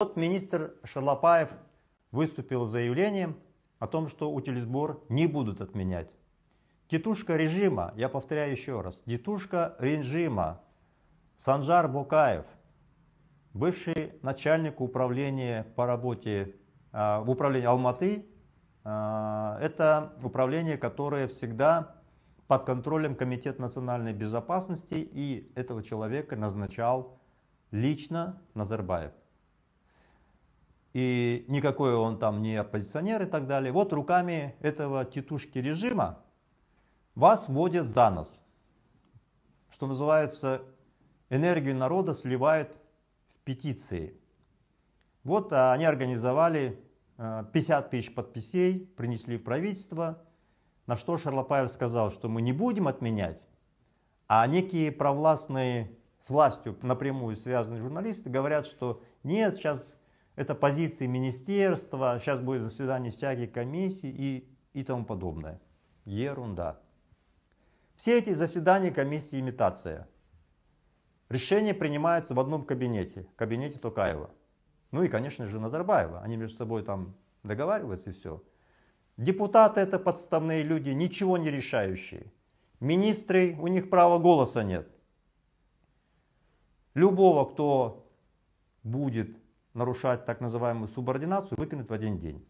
Вот министр Шалопаев выступил с заявлением о том, что утилизбор не будут отменять. Титушка режима, я повторяю еще раз, титушка режима Санжар Букаев, бывший начальник управления по работе а, в управлении Алматы, а, это управление, которое всегда под контролем Комитет национальной безопасности, и этого человека назначал лично Назарбаев и никакой он там не оппозиционер и так далее. Вот руками этого тетушки режима вас вводят за нос. Что называется, энергию народа сливает в петиции. Вот а, они организовали 50 э, тысяч подписей, принесли в правительство, на что Шарлопаев сказал, что мы не будем отменять, а некие провластные с властью напрямую связанные журналисты говорят, что нет, сейчас это позиции министерства, сейчас будет заседание всяких комиссий и, и тому подобное. Ерунда. Все эти заседания комиссии имитация. Решение принимается в одном кабинете, кабинете Токаева. Ну и, конечно же, Назарбаева. Они между собой там договариваются и все. Депутаты это подставные люди, ничего не решающие. Министры, у них права голоса нет. Любого, кто будет нарушать так называемую субординацию, выкинуть в один день.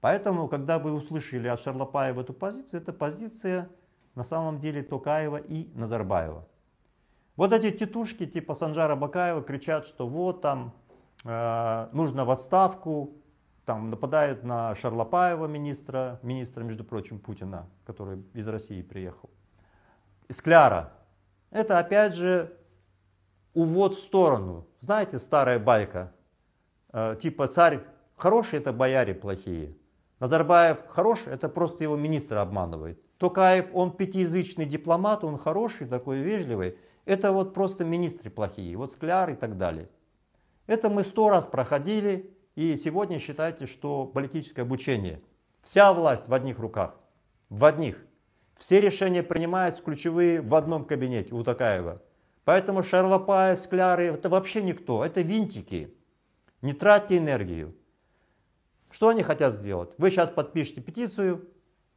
Поэтому, когда вы услышали от Шарлопаева эту позицию, это позиция на самом деле Токаева и Назарбаева. Вот эти тетушки типа Санжара Бакаева кричат, что вот там э, нужно в отставку, там нападает на Шарлопаева министра, министра, между прочим, Путина, который из России приехал. Скляра. Это опять же увод в сторону. Знаете, старая байка, Э, типа царь хороший, это бояре плохие. Назарбаев хороший, это просто его министр обманывает. Токаев, он пятиязычный дипломат, он хороший, такой вежливый. Это вот просто министры плохие, вот Скляр и так далее. Это мы сто раз проходили, и сегодня считайте, что политическое обучение. Вся власть в одних руках, в одних. Все решения принимаются ключевые в одном кабинете у Такаева. Поэтому Шарлопаев, Скляры, это вообще никто, это винтики. Не тратьте энергию. Что они хотят сделать? Вы сейчас подпишете петицию,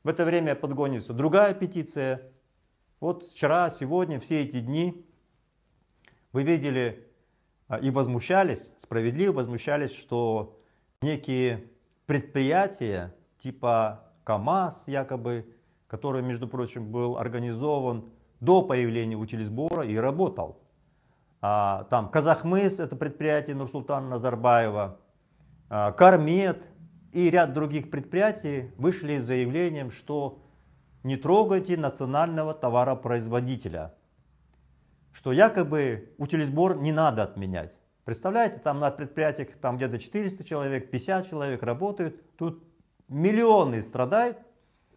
в это время подгонится другая петиция. Вот вчера, сегодня, все эти дни вы видели а, и возмущались, справедливо возмущались, что некие предприятия типа КАМАЗ якобы, который, между прочим, был организован до появления утилизбора и работал – а, там Казахмыс, это предприятие Нурсултана Назарбаева, а, Кармет и ряд других предприятий вышли с заявлением, что не трогайте национального товаропроизводителя, что якобы утилизбор не надо отменять. Представляете, там на предприятиях там где-то 400 человек, 50 человек работают, тут миллионы страдают,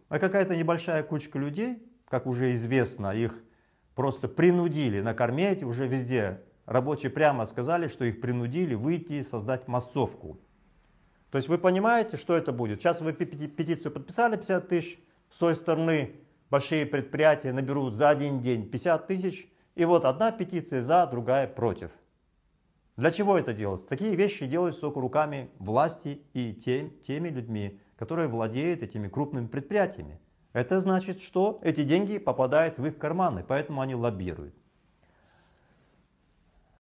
а какая-то небольшая кучка людей, как уже известно, их просто принудили накормить, уже везде рабочие прямо сказали, что их принудили выйти и создать массовку. То есть вы понимаете, что это будет? Сейчас вы петицию подписали 50 тысяч, с той стороны большие предприятия наберут за один день 50 тысяч, и вот одна петиция за, другая против. Для чего это делается? Такие вещи делаются только руками власти и тем, теми людьми, которые владеют этими крупными предприятиями. Это значит, что эти деньги попадают в их карманы, поэтому они лоббируют.